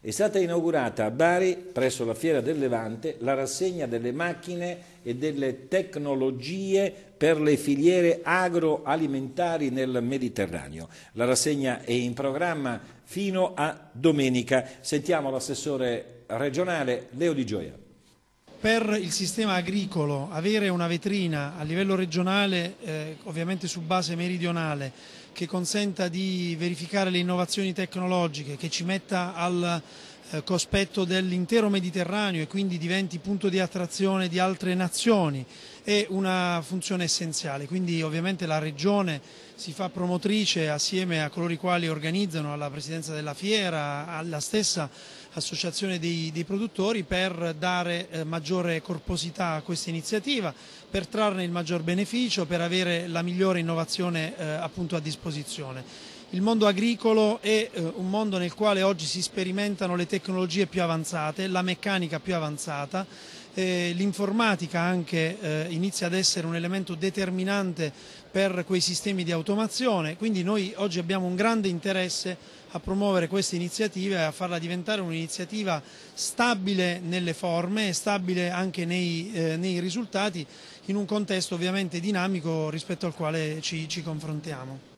È stata inaugurata a Bari, presso la Fiera del Levante, la rassegna delle macchine e delle tecnologie per le filiere agroalimentari nel Mediterraneo. La rassegna è in programma fino a domenica. Sentiamo l'assessore regionale Leo Di Gioia per il sistema agricolo avere una vetrina a livello regionale, eh, ovviamente su base meridionale, che consenta di verificare le innovazioni tecnologiche, che ci metta al eh, cospetto dell'intero Mediterraneo e quindi diventi punto di attrazione di altre nazioni è una funzione essenziale, quindi ovviamente la Regione si fa promotrice assieme a coloro i quali organizzano, alla Presidenza della Fiera, alla stessa associazione dei, dei, produttori per dare eh, maggiore corposità a questa iniziativa, per trarne il maggior beneficio, per avere la migliore innovazione eh, a disposizione. Il mondo agricolo è eh, un mondo nel quale oggi si sperimentano le tecnologie più avanzate, la meccanica più avanzata, eh, l'informatica anche eh, inizia ad essere un elemento determinante per quei sistemi di automazione, quindi noi oggi abbiamo un grande interesse a promuovere questa iniziativa e a farla diventare un'iniziativa stabile nelle forme e stabile anche nei, nei, risultati in un contesto ovviamente dinamico rispetto al quale ci, ci confrontiamo.